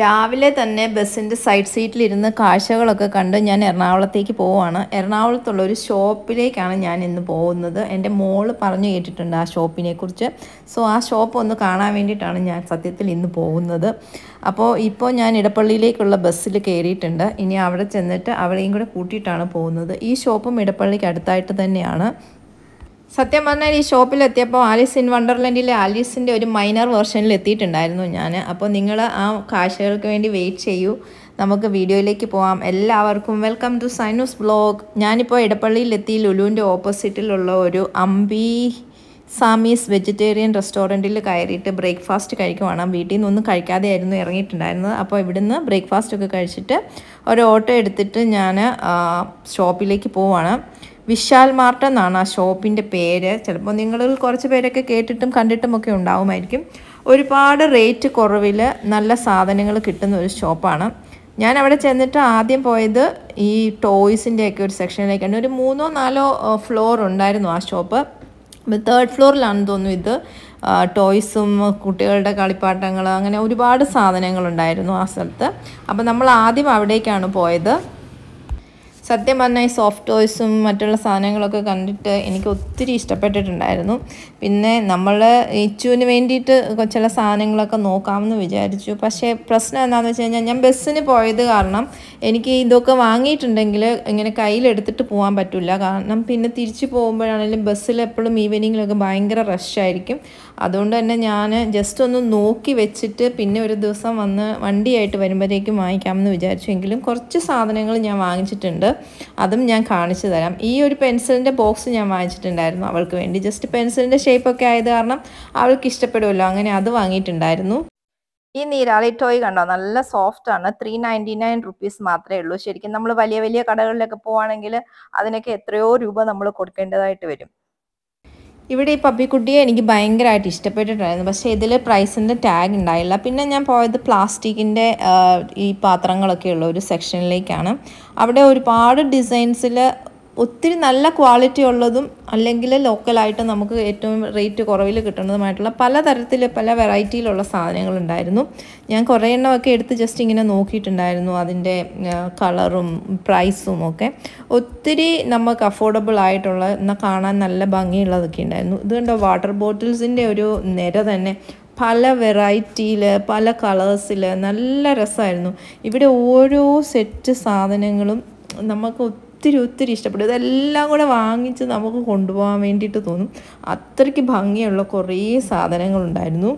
രാവിലെ തന്നെ ബസ്സിൻ്റെ സൈഡ് സീറ്റിലിരുന്ന് കാഴ്ചകളൊക്കെ കണ്ട് ഞാൻ എറണാകുളത്തേക്ക് പോവുകയാണ് എറണാകുളത്തുള്ള ഒരു ഷോപ്പിലേക്കാണ് ഞാൻ ഇന്ന് പോകുന്നത് എൻ്റെ മോള് പറഞ്ഞു കേട്ടിട്ടുണ്ട് ആ ഷോപ്പിനെ കുറിച്ച് സോ ആ ഷോപ്പ് ഒന്ന് കാണാൻ വേണ്ടിയിട്ടാണ് ഞാൻ സത്യത്തിൽ ഇന്ന് പോകുന്നത് അപ്പോൾ ഇപ്പോൾ ഞാൻ ഇടപ്പള്ളിയിലേക്കുള്ള ബസ്സിൽ കയറിയിട്ടുണ്ട് ഇനി അവിടെ ചെന്നിട്ട് അവളെയും കൂടെ കൂട്ടിയിട്ടാണ് പോകുന്നത് ഈ ഷോപ്പും ഇടപ്പള്ളിക്ക് അടുത്തായിട്ട് തന്നെയാണ് സത്യം പറഞ്ഞാൽ ഈ ഷോപ്പിലെത്തിയപ്പോൾ ആലീസ് ഇൻ വണ്ടർലൻഡിലെ ആലീസിൻ്റെ ഒരു മൈനർ വേർഷനിൽ എത്തിയിട്ടുണ്ടായിരുന്നു ഞാൻ അപ്പോൾ നിങ്ങൾ ആ കാഴ്ചകൾക്ക് വേണ്ടി വെയിറ്റ് ചെയ്യൂ നമുക്ക് വീഡിയോയിലേക്ക് പോവാം എല്ലാവർക്കും വെൽക്കം ടു സൈനൂസ് ബ്ലോഗ് ഞാനിപ്പോൾ ഇടപ്പള്ളിയിലെത്തി ലുലുവിൻ്റെ ഓപ്പോസിറ്റിലുള്ള ഒരു അമ്പി സാമീസ് വെജിറ്റേറിയൻ റെസ്റ്റോറൻറ്റിൽ കയറിയിട്ട് ബ്രേക്ക്ഫാസ്റ്റ് കഴിക്കുവാണ് വീട്ടിൽ നിന്നൊന്നും കഴിക്കാതെയായിരുന്നു ഇറങ്ങിയിട്ടുണ്ടായിരുന്നത് അപ്പോൾ ഇവിടുന്ന് ബ്രേക്ക്ഫാസ്റ്റ് ഒക്കെ കഴിച്ചിട്ട് ഒരു ഓട്ടോ എടുത്തിട്ട് ഞാൻ ഷോപ്പിലേക്ക് പോവാണ് വിശാൽ മാർട്ട് എന്നാണ് ആ ഷോപ്പിൻ്റെ പേര് ചിലപ്പോൾ നിങ്ങൾ കുറച്ച് പേരൊക്കെ കേട്ടിട്ടും കണ്ടിട്ടുമൊക്കെ ഉണ്ടാവുമായിരിക്കും ഒരുപാട് റേറ്റ് കുറവിൽ നല്ല സാധനങ്ങൾ കിട്ടുന്ന ഒരു ഷോപ്പാണ് ഞാൻ അവിടെ ചെന്നിട്ട് ആദ്യം പോയത് ഈ ടോയ്സിൻ്റെയൊക്കെ ഒരു സെക്ഷനിലേക്കാണ് ഒരു മൂന്നോ നാലോ ഫ്ലോർ ഉണ്ടായിരുന്നു ആ ഷോപ്പ് തേർഡ് ഫ്ലോറിലാണെന്ന് തോന്നുന്നു ഇത് ടോയ്സും കുട്ടികളുടെ കളിപ്പാട്ടങ്ങൾ അങ്ങനെ ഒരുപാട് സാധനങ്ങളുണ്ടായിരുന്നു ആ സ്ഥലത്ത് അപ്പം നമ്മൾ ആദ്യം അവിടേക്കാണ് പോയത് സത്യം പറഞ്ഞാൽ ഈ സോഫ്റ്റ് ടോയ്സും മറ്റുള്ള സാധനങ്ങളൊക്കെ കണ്ടിട്ട് എനിക്ക് ഒത്തിരി ഇഷ്ടപ്പെട്ടിട്ടുണ്ടായിരുന്നു പിന്നെ നമ്മൾ ഇച്ചുവിന് വേണ്ടിയിട്ട് ചില സാധനങ്ങളൊക്കെ നോക്കാമെന്ന് വിചാരിച്ചു പക്ഷേ പ്രശ്നം എന്താണെന്ന് വെച്ച് കഴിഞ്ഞാൽ ഞാൻ ബസ്സിന് പോയത് കാരണം എനിക്ക് ഇതൊക്കെ വാങ്ങിയിട്ടുണ്ടെങ്കിൽ ഇങ്ങനെ കയ്യിലെടുത്തിട്ട് പോകാൻ പറ്റില്ല കാരണം പിന്നെ തിരിച്ചു പോകുമ്പോഴാണെങ്കിലും ബസ്സിൽ എപ്പോഴും ഈവനിങ്ങിലൊക്കെ ഭയങ്കര റഷ് ആയിരിക്കും അതുകൊണ്ട് തന്നെ ഞാൻ ജസ്റ്റ് ഒന്ന് നോക്കി വെച്ചിട്ട് പിന്നെ ഒരു ദിവസം വന്ന് വണ്ടിയായിട്ട് വരുമ്പോഴത്തേക്കും വാങ്ങിക്കാമെന്ന് വിചാരിച്ചെങ്കിലും കുറച്ച് സാധനങ്ങൾ ഞാൻ വാങ്ങിച്ചിട്ടുണ്ട് അതും ഞാൻ കാണിച്ചു തരാം ഈ ഒരു പെൻസിലിൻ്റെ ബോക്സ് ഞാൻ വാങ്ങിച്ചിട്ടുണ്ടായിരുന്നു അവൾക്ക് വേണ്ടി ജസ്റ്റ് പെൻസിലിൻ്റെ ഷേപ്പൊക്കെ ആയത് കാരണം അവൾക്ക് ഇഷ്ടപ്പെടുമല്ലോ അങ്ങനെ അത് വാങ്ങിയിട്ടുണ്ടായിരുന്നു ഈ നീരാളി ടോയ് കണ്ടോ നല്ല സോഫ്റ്റ് ആണ് ത്രീ നയൻറ്റി നയൻ റുപ്പീസ് മാത്രമേ ഉള്ളൂ ശരിക്കും നമ്മൾ വലിയ വലിയ കടകളിലൊക്കെ പോവാണെങ്കിൽ അതിനൊക്കെ എത്രയോ രൂപ നമ്മൾ കൊടുക്കേണ്ടതായിട്ട് വരും ഇവിടെ ഈ പപ്പിക്കുട്ടിയെ എനിക്ക് ഭയങ്കരമായിട്ട് ഇഷ്ടപ്പെട്ടിട്ടുണ്ടായിരുന്നു പക്ഷേ ഇതിൽ പ്രൈസിൻ്റെ ടാഗ് ഉണ്ടായില്ല പിന്നെ ഞാൻ പോയത് പ്ലാസ്റ്റിക്കിൻ്റെ ഈ പാത്രങ്ങളൊക്കെ ഉള്ള ഒരു സെക്ഷനിലേക്കാണ് അവിടെ ഒരുപാട് ഡിസൈൻസിൽ ഒത്തിരി നല്ല ക്വാളിറ്റി ഉള്ളതും അല്ലെങ്കിൽ ലോക്കലായിട്ട് നമുക്ക് ഏറ്റവും റേറ്റ് കുറവിൽ കിട്ടുന്നതുമായിട്ടുള്ള തരത്തിൽ പല വെറൈറ്റിയിലുള്ള സാധനങ്ങളുണ്ടായിരുന്നു ഞാൻ കുറേ എണ്ണമൊക്കെ എടുത്ത് ജസ്റ്റ് ഇങ്ങനെ നോക്കിയിട്ടുണ്ടായിരുന്നു അതിൻ്റെ കളറും പ്രൈസും ഒക്കെ ഒത്തിരി നമുക്ക് അഫോർഡബിൾ ആയിട്ടുള്ള എന്നാൽ കാണാൻ നല്ല ഭംഗിയുള്ളതൊക്കെ ഉണ്ടായിരുന്നു ഇതുകൊണ്ട് കണ്ടോ വാട്ടർ ബോട്ടിൽസിൻ്റെ ഒരു നിര തന്നെ പല വെറൈറ്റിയിൽ പല കളേഴ്സിൽ നല്ല രസമായിരുന്നു ഇവിടെ ഓരോ സെറ്റ് സാധനങ്ങളും നമുക്ക് ഒത്തിരി ഒത്തിരി ഇഷ്ടപ്പെട്ടു ഇതെല്ലാം കൂടെ വാങ്ങിച്ച് നമുക്ക് കൊണ്ടുപോകാൻ വേണ്ടിയിട്ട് തോന്നും അത്രയ്ക്ക് ഭംഗിയുള്ള കുറേ സാധനങ്ങളുണ്ടായിരുന്നു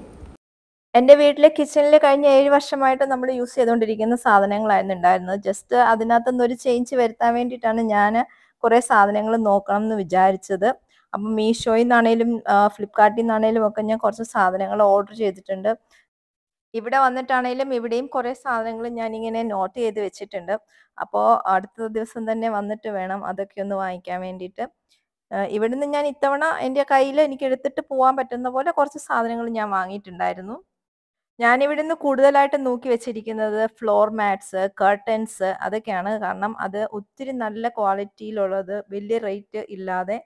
എൻ്റെ വീട്ടിലെ കിച്ചണിൽ കഴിഞ്ഞ ഏഴ് വർഷമായിട്ട് നമ്മൾ യൂസ് ചെയ്തുകൊണ്ടിരിക്കുന്ന സാധനങ്ങളായിരുന്നു ഉണ്ടായിരുന്നത് ജസ്റ്റ് അതിനകത്തുനിന്ന് ഒരു ചേഞ്ച് വരുത്താൻ വേണ്ടിയിട്ടാണ് ഞാൻ കുറേ സാധനങ്ങൾ നോക്കണം എന്ന് വിചാരിച്ചത് അപ്പം മീഷോയിൽ നിന്നാണേലും ഫ്ലിപ്കാർട്ടിൽ നിന്നാണേലും ഒക്കെ ഞാൻ കുറച്ച് സാധനങ്ങൾ ഓർഡർ ചെയ്തിട്ടുണ്ട് ഇവിടെ വന്നിട്ടാണെങ്കിലും ഇവിടെയും കുറേ സാധനങ്ങൾ ഞാൻ ഇങ്ങനെ നോട്ട് ചെയ്ത് വെച്ചിട്ടുണ്ട് അപ്പോ അടുത്ത ദിവസം തന്നെ വന്നിട്ട് വേണം അതൊക്കെ ഒന്ന് വാങ്ങിക്കാൻ വേണ്ടിയിട്ട് ഇവിടുന്ന് ഞാൻ ഇത്തവണ എൻ്റെ കയ്യിൽ എനിക്ക് എടുത്തിട്ട് പോകാൻ പറ്റുന്ന പോലെ കുറച്ച് സാധനങ്ങൾ ഞാൻ വാങ്ങിയിട്ടുണ്ടായിരുന്നു ഞാൻ ഇവിടുന്ന് കൂടുതലായിട്ട് നോക്കി വെച്ചിരിക്കുന്നത് ഫ്ലോർ മാറ്റ്സ് കർട്ടൻസ് അതൊക്കെയാണ് കാരണം അത് ഒത്തിരി നല്ല ക്വാളിറ്റിയിലുള്ളത് വലിയ റേറ്റ് ഇല്ലാതെ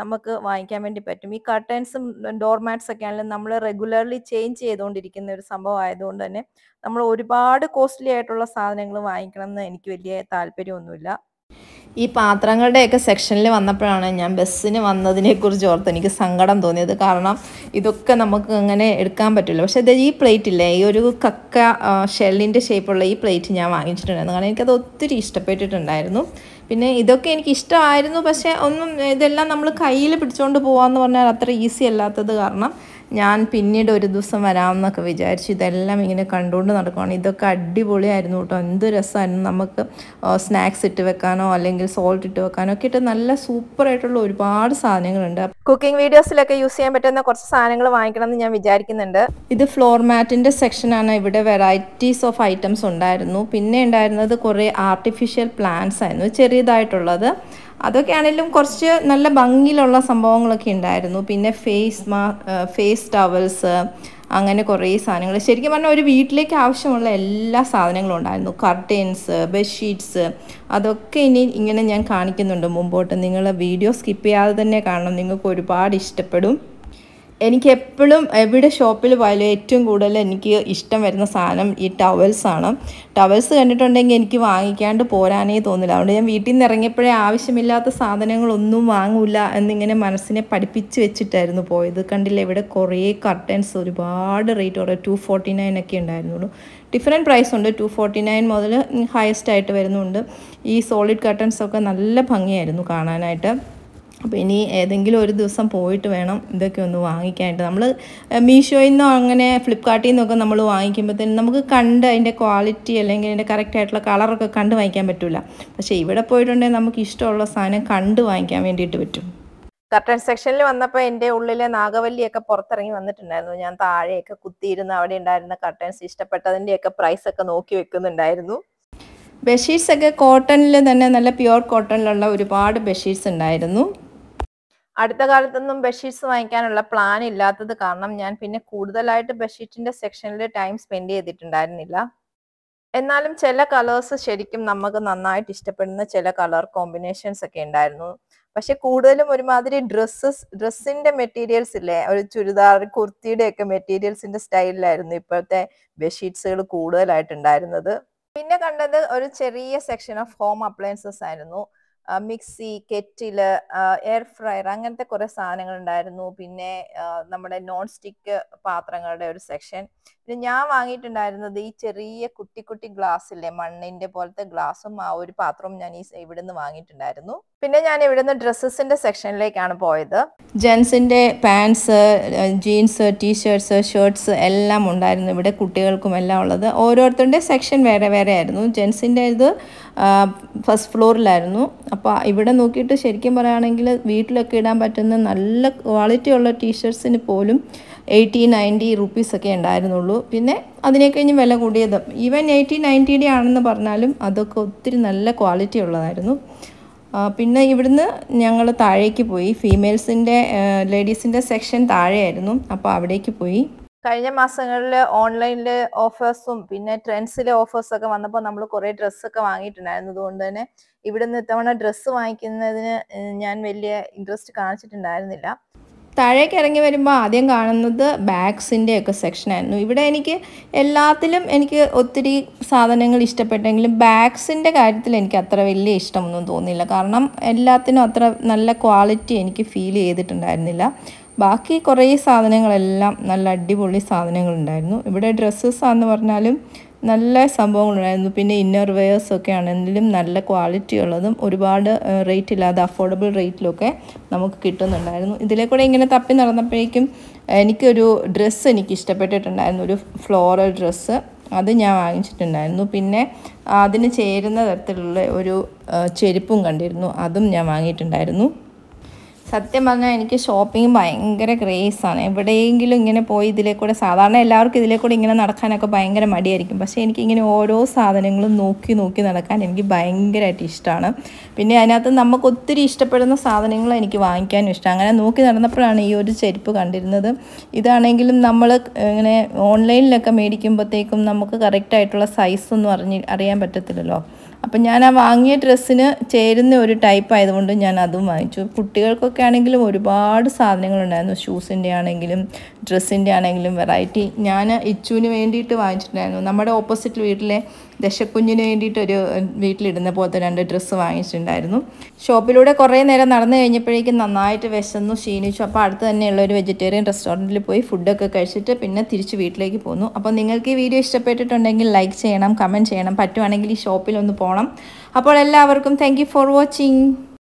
നമുക്ക് വാങ്ങിക്കാൻ വേണ്ടി പറ്റും ഈ കർട്ടൻസും ഡോർമാറ്റ്സ് ഒക്കെ ആണെങ്കിലും നമ്മൾ റെഗുലർലി ചേഞ്ച് ചെയ്തുകൊണ്ടിരിക്കുന്ന ഒരു സംഭവം ആയതുകൊണ്ട് തന്നെ നമ്മൾ ഒരുപാട് കോസ്റ്റ്ലി ആയിട്ടുള്ള സാധനങ്ങൾ വാങ്ങിക്കണം എന്ന് എനിക്ക് വലിയ താല്പര്യമൊന്നുമില്ല ഈ പാത്രങ്ങളുടെയൊക്കെ സെക്ഷനിൽ വന്നപ്പോഴാണ് ഞാൻ ബസ്സിന് വന്നതിനെക്കുറിച്ച് ഓർത്ത് എനിക്ക് സങ്കടം തോന്നിയത് കാരണം ഇതൊക്കെ നമുക്ക് അങ്ങനെ എടുക്കാൻ പറ്റില്ല പക്ഷേ ഇത് ഈ പ്ലേറ്റ് ഇല്ലേ ഈ ഒരു കക്ക ഷെല്ലിൻ്റെ ഷേപ്പുള്ള ഈ പ്ലേറ്റ് ഞാൻ വാങ്ങിച്ചിട്ടുണ്ടായിരുന്നു കാരണം എനിക്കത് ഒത്തിരി ഇഷ്ടപ്പെട്ടിട്ടുണ്ടായിരുന്നു പിന്നെ ഇതൊക്കെ എനിക്ക് ഇഷ്ടമായിരുന്നു പക്ഷേ ഒന്നും ഇതെല്ലാം നമ്മൾ കയ്യിൽ പിടിച്ചുകൊണ്ട് പോകാമെന്ന് പറഞ്ഞാൽ അത്ര ഈസി അല്ലാത്തത് കാരണം ഞാൻ പിന്നീട് ഒരു ദിവസം വരാമെന്നൊക്കെ വിചാരിച്ചു ഇതെല്ലാം ഇങ്ങനെ കണ്ടുകൊണ്ട് നടക്കുവാണ് ഇതൊക്കെ അടിപൊളിയായിരുന്നു കേട്ടോ എന്ത് രസമായിരുന്നു നമുക്ക് സ്നാക്സ് ഇട്ട് വെക്കാനോ അല്ലെങ്കിൽ സോൾട്ട് ഇട്ട് വെക്കാനോ ഒക്കെ ഇട്ട് നല്ല സൂപ്പറായിട്ടുള്ള ഒരുപാട് സാധനങ്ങളുണ്ട് കുക്കിംഗ് വീഡിയോസിലൊക്കെ യൂസ് ചെയ്യാൻ പറ്റുന്ന കുറച്ച് സാധനങ്ങൾ വാങ്ങിക്കണം എന്ന് ഞാൻ വിചാരിക്കുന്നുണ്ട് ഇത് ഫ്ലോർ മാറ്റിൻ്റെ സെക്ഷനാണ് ഇവിടെ വെറൈറ്റീസ് ഓഫ് ഐറ്റംസ് ഉണ്ടായിരുന്നു പിന്നെ ഉണ്ടായിരുന്നത് കുറേ ആർട്ടിഫിഷ്യൽ പ്ലാന്റ്സ് ആയിരുന്നു ചെറിയതായിട്ടുള്ളത് അതൊക്കെ ആണെങ്കിലും കുറച്ച് നല്ല ഭംഗിയിലുള്ള സംഭവങ്ങളൊക്കെ ഉണ്ടായിരുന്നു പിന്നെ ഫേസ് മാ ഫേസ് ടവൽസ് അങ്ങനെ കുറേ സാധനങ്ങൾ ശരിക്കും പറഞ്ഞാൽ ഒരു വീട്ടിലേക്ക് ആവശ്യമുള്ള എല്ലാ സാധനങ്ങളും ഉണ്ടായിരുന്നു കർട്ടൻസ് ബെഡ്ഷീറ്റ്സ് അതൊക്കെ ഇനി ഇങ്ങനെ ഞാൻ കാണിക്കുന്നുണ്ട് മുമ്പോട്ട് നിങ്ങൾ വീഡിയോ സ്കിപ്പ് ചെയ്യാതെ തന്നെ കാണണം നിങ്ങൾക്ക് ഒരുപാട് ഇഷ്ടപ്പെടും എനിക്ക് എപ്പോഴും എവിടെ ഷോപ്പിൽ പോയാലും ഏറ്റവും കൂടുതൽ എനിക്ക് ഇഷ്ടം വരുന്ന സാധനം ഈ ടവൽസാണ് ടവൽസ് കണ്ടിട്ടുണ്ടെങ്കിൽ എനിക്ക് വാങ്ങിക്കാണ്ട് പോരാനേ തോന്നില്ല അതുകൊണ്ട് ഞാൻ വീട്ടിൽ നിന്ന് ഇറങ്ങിയപ്പോഴേ ആവശ്യമില്ലാത്ത സാധനങ്ങളൊന്നും വാങ്ങൂല എന്നിങ്ങനെ മനസ്സിനെ പഠിപ്പിച്ച് വെച്ചിട്ടായിരുന്നു പോയത് കണ്ടില്ല ഇവിടെ കുറേ കർട്ടൻസ് ഒരുപാട് റേറ്റ് കുറേ ടു ഫോർട്ടി നയൻ ഒക്കെ ഉണ്ടായിരുന്നുള്ളൂ ഡിഫറെൻറ്റ് പ്രൈസ് ഉണ്ട് ടു ഫോർട്ടി നയൻ മുതൽ ഹയസ്റ്റ് ആയിട്ട് വരുന്നുണ്ട് ഈ സോളിഡ് കർട്ടൻസൊക്കെ നല്ല ഭംഗിയായിരുന്നു കാണാനായിട്ട് അപ്പോൾ ഇനി ഏതെങ്കിലും ഒരു ദിവസം പോയിട്ട് വേണം ഇതൊക്കെ ഒന്ന് വാങ്ങിക്കാനായിട്ട് നമ്മൾ മീഷോയിൽ നിന്നോ അങ്ങനെ ഫ്ലിപ്കാർട്ടിൽ നിന്നൊക്കെ നമ്മൾ വാങ്ങിക്കുമ്പോഴത്തേനും നമുക്ക് കണ്ട് അതിൻ്റെ ക്വാളിറ്റി അല്ലെങ്കിൽ അതിൻ്റെ കറക്റ്റായിട്ടുള്ള ആയിട്ടുള്ള കളറൊക്കെ കണ്ട് വാങ്ങിക്കാൻ പറ്റില്ല പക്ഷേ ഇവിടെ പോയിട്ടുണ്ടെങ്കിൽ നമുക്ക് ഇഷ്ടമുള്ള സാധനം കണ്ട് വാങ്ങിക്കാൻ വേണ്ടിയിട്ട് പറ്റും കർട്ടൻ സെക്ഷനിൽ വന്നപ്പോൾ എൻ്റെ ഉള്ളിലെ നാഗവല്ലിയൊക്കെ പുറത്തിറങ്ങി വന്നിട്ടുണ്ടായിരുന്നു ഞാൻ താഴെയൊക്കെ കുത്തിയിരുന്ന് അവിടെ ഉണ്ടായിരുന്ന കർട്ടൻസ് ഇഷ്ടപ്പെട്ടതിൻ്റെയൊക്കെ പ്രൈസ് ഒക്കെ നോക്കി വെക്കുന്നുണ്ടായിരുന്നു ബെഡ്ഷീറ്റ്സൊക്കെ കോട്ടണിൽ തന്നെ നല്ല പ്യുവർ കോട്ടണിലുള്ള ഒരുപാട് ബെഷീറ്റ്സ് ഉണ്ടായിരുന്നു അടുത്ത കാലത്തൊന്നും ബെഡ്ഷീറ്റ്സ് വാങ്ങിക്കാനുള്ള പ്ലാൻ ഇല്ലാത്തത് കാരണം ഞാൻ പിന്നെ കൂടുതലായിട്ട് ബെഡ്ഷീറ്റിന്റെ സെക്ഷനിൽ ടൈം സ്പെൻഡ് ചെയ്തിട്ടുണ്ടായിരുന്നില്ല എന്നാലും ചില കളേഴ്സ് ശരിക്കും നമുക്ക് നന്നായിട്ട് ഇഷ്ടപ്പെടുന്ന ചില കളർ കോമ്പിനേഷൻസ് ഒക്കെ ഉണ്ടായിരുന്നു പക്ഷെ കൂടുതലും ഒരുമാതിരി ഡ്രസ്സസ് ഡ്രസ്സിന്റെ മെറ്റീരിയൽസ് ഇല്ലേ ഒരു ചുരിദാർ കുർത്തിയുടെ ഒക്കെ മെറ്റീരിയൽസിന്റെ സ്റ്റൈലിലായിരുന്നു ഇപ്പോഴത്തെ ബെഡ്ഷീറ്റ്സുകൾ കൂടുതലായിട്ടുണ്ടായിരുന്നത് പിന്നെ കണ്ടത് ഒരു ചെറിയ സെക്ഷൻ ഓഫ് ഹോം അപ്ലയൻസസ് ആയിരുന്നു മിക്സി കെറ്റില് എയർ ഫ്രയർ അങ്ങനത്തെ കുറെ സാധനങ്ങൾ ഉണ്ടായിരുന്നു പിന്നെ നമ്മുടെ നോൺ സ്റ്റിക്ക് പാത്രങ്ങളുടെ ഒരു സെക്ഷൻ പിന്നെ ഞാൻ വാങ്ങിയിട്ടുണ്ടായിരുന്നത് ഈ ചെറിയ കുട്ടി കുട്ടി ഇല്ലേ മണ്ണിന്റെ പോലത്തെ ഗ്ലാസും ആ ഒരു പാത്രവും ഞാൻ ഈ ഇവിടുന്ന് വാങ്ങിയിട്ടുണ്ടായിരുന്നു പിന്നെ ഞാൻ ഇവിടുന്ന് ഡ്രസ്സസിന്റെ സെക്ഷനിലേക്കാണ് പോയത് ജെൻസിന്റെ പാൻസ് ജീൻസ് ടീഷർട്സ് ഷർട്ട്സ് എല്ലാം ഉണ്ടായിരുന്നു ഇവിടെ കുട്ടികൾക്കും എല്ലാം ഉള്ളത് ഓരോരുത്തരുടെ സെക്ഷൻ വേറെ വേറെ ആയിരുന്നു ജെൻസിൻ്റെ ഇത് ഫസ്റ്റ് ഫ്ലോറിലായിരുന്നു അപ്പോൾ ഇവിടെ നോക്കിയിട്ട് ശരിക്കും പറയുകയാണെങ്കിൽ വീട്ടിലൊക്കെ ഇടാൻ പറ്റുന്ന നല്ല ക്വാളിറ്റി ഉള്ള ടീഷർട്സിന് പോലും എയ്റ്റി നയൻറ്റി റുപ്പീസൊക്കെ ഉണ്ടായിരുന്നുള്ളൂ ഉള്ളൂ പിന്നെ അതിനെ കഴിഞ്ഞ് വില കൂടിയത് ഈവൻ എയ്റ്റി നയൻറ്റീടെ ആണെന്ന് പറഞ്ഞാലും അതൊക്കെ ഒത്തിരി നല്ല ക്വാളിറ്റി ഉള്ളതായിരുന്നു പിന്നെ ഇവിടുന്ന് ഞങ്ങൾ താഴേക്ക് പോയി ഫീമെയിൽസിൻ്റെ ലേഡീസിൻ്റെ സെക്ഷൻ താഴെയായിരുന്നു അപ്പോൾ അവിടേക്ക് പോയി കഴിഞ്ഞ മാസങ്ങളിൽ ഓൺലൈനിൽ ഓഫേഴ്സും പിന്നെ ട്രെൻഡ്സിലെ ഓഫേഴ്സൊക്കെ വന്നപ്പോൾ നമ്മൾ കുറേ ഡ്രസ്സൊക്കെ വാങ്ങിയിട്ടുണ്ടായിരുന്നു അതുകൊണ്ട് തന്നെ ഇവിടുന്ന് ഇത്തവണ ഡ്രസ്സ് വാങ്ങിക്കുന്നതിന് ഞാൻ വലിയ ഇൻട്രസ്റ്റ് കാണിച്ചിട്ടുണ്ടായിരുന്നില്ല താഴേക്ക് ഇറങ്ങി വരുമ്പോൾ ആദ്യം കാണുന്നത് ബാഗ്സിൻ്റെ ഒക്കെ സെക്ഷനായിരുന്നു ഇവിടെ എനിക്ക് എല്ലാത്തിലും എനിക്ക് ഒത്തിരി സാധനങ്ങൾ ഇഷ്ടപ്പെട്ടെങ്കിലും ബാഗ്സിൻ്റെ കാര്യത്തിൽ എനിക്ക് അത്ര വലിയ ഇഷ്ടമൊന്നും തോന്നിയില്ല കാരണം എല്ലാത്തിനും അത്ര നല്ല ക്വാളിറ്റി എനിക്ക് ഫീൽ ചെയ്തിട്ടുണ്ടായിരുന്നില്ല ബാക്കി കുറേ സാധനങ്ങളെല്ലാം നല്ല അടിപൊളി സാധനങ്ങളുണ്ടായിരുന്നു ഇവിടെ ഡ്രസ്സസ് ആണെന്ന് പറഞ്ഞാലും നല്ല സംഭവങ്ങളുണ്ടായിരുന്നു പിന്നെ ഇന്നർ വെയേഴ്സൊക്കെ ആണെങ്കിലും നല്ല ക്വാളിറ്റി ഉള്ളതും ഒരുപാട് റേറ്റ് ഇല്ലാതെ അഫോർഡബിൾ റേറ്റിലൊക്കെ നമുക്ക് കിട്ടുന്നുണ്ടായിരുന്നു ഇതിലെ കൂടെ ഇങ്ങനെ തപ്പി നടന്നപ്പോഴേക്കും എനിക്കൊരു ഡ്രസ്സ് എനിക്ക് ഇഷ്ടപ്പെട്ടിട്ടുണ്ടായിരുന്നു ഒരു ഫ്ലോറൽ ഡ്രസ്സ് അത് ഞാൻ വാങ്ങിച്ചിട്ടുണ്ടായിരുന്നു പിന്നെ അതിന് ചേരുന്ന തരത്തിലുള്ള ഒരു ചെരുപ്പും കണ്ടിരുന്നു അതും ഞാൻ വാങ്ങിയിട്ടുണ്ടായിരുന്നു സത്യം പറഞ്ഞാൽ എനിക്ക് ഷോപ്പിംഗ് ഭയങ്കര ക്രേസാണ് എവിടെയെങ്കിലും ഇങ്ങനെ പോയി ഇതിലെ കൂടെ സാധാരണ എല്ലാവർക്കും ഇതിലെ കൂടെ ഇങ്ങനെ നടക്കാനൊക്കെ ഭയങ്കര മടിയായിരിക്കും പക്ഷേ എനിക്കിങ്ങനെ ഓരോ സാധനങ്ങളും നോക്കി നോക്കി നടക്കാൻ എനിക്ക് ഭയങ്കരമായിട്ട് ഇഷ്ടമാണ് പിന്നെ അതിനകത്ത് നമുക്ക് ഒത്തിരി ഇഷ്ടപ്പെടുന്ന സാധനങ്ങൾ എനിക്ക് വാങ്ങിക്കാനും ഇഷ്ടം അങ്ങനെ നോക്കി നടന്നപ്പോഴാണ് ഈ ഒരു ചെരുപ്പ് കണ്ടിരുന്നത് ഇതാണെങ്കിലും നമ്മൾ ഇങ്ങനെ ഓൺലൈനിലൊക്കെ മേടിക്കുമ്പോഴത്തേക്കും നമുക്ക് കറക്റ്റായിട്ടുള്ള സൈസൊന്നും അറിഞ്ഞ് അറിയാൻ പറ്റത്തില്ലല്ലോ അപ്പം ഞാൻ ആ വാങ്ങിയ ഡ്രസ്സിന് ചേരുന്ന ഒരു ടൈപ്പ് ആയതുകൊണ്ട് ഞാൻ അതും വാങ്ങിച്ചു കുട്ടികൾക്കൊക്കെ ആണെങ്കിലും ഒരുപാട് സാധനങ്ങളുണ്ടായിരുന്നു ഷൂസിൻ്റെ ആണെങ്കിലും ഡ്രസ്സിൻ്റെ ആണെങ്കിലും വെറൈറ്റി ഞാൻ ഇച്ചുവിന് വേണ്ടിയിട്ട് വാങ്ങിച്ചിട്ടുണ്ടായിരുന്നു നമ്മുടെ ഓപ്പോസിറ്റ് വീട്ടിലെ ദശക്കുഞ്ഞിന് വേണ്ടിയിട്ട് ഒരു വീട്ടിലിടുന്ന പോലത്തെ രണ്ട് ഡ്രസ്സ് വാങ്ങിച്ചിട്ടുണ്ടായിരുന്നു ഷോപ്പിലൂടെ കുറേ നേരം നടന്നു കഴിഞ്ഞപ്പോഴേക്കും നന്നായിട്ട് വിശന്നു ക്ഷീണിച്ചു അപ്പോൾ അടുത്ത് തന്നെയുള്ള ഒരു വെജിറ്റേറിയൻ റെസ്റ്റോറൻറ്റിൽ പോയി ഫുഡൊക്കെ കഴിച്ചിട്ട് പിന്നെ തിരിച്ച് വീട്ടിലേക്ക് പോന്നു അപ്പോൾ നിങ്ങൾക്ക് ഈ വീഡിയോ ഇഷ്ടപ്പെട്ടിട്ടുണ്ടെങ്കിൽ ലൈക്ക് ചെയ്യണം കമൻറ്റ് ചെയ്യണം പറ്റുവാണെങ്കിൽ ഈ ഷോപ്പിൽ ഒന്ന് പോകണം അപ്പോൾ എല്ലാവർക്കും താങ്ക് ഫോർ വാച്ചിങ്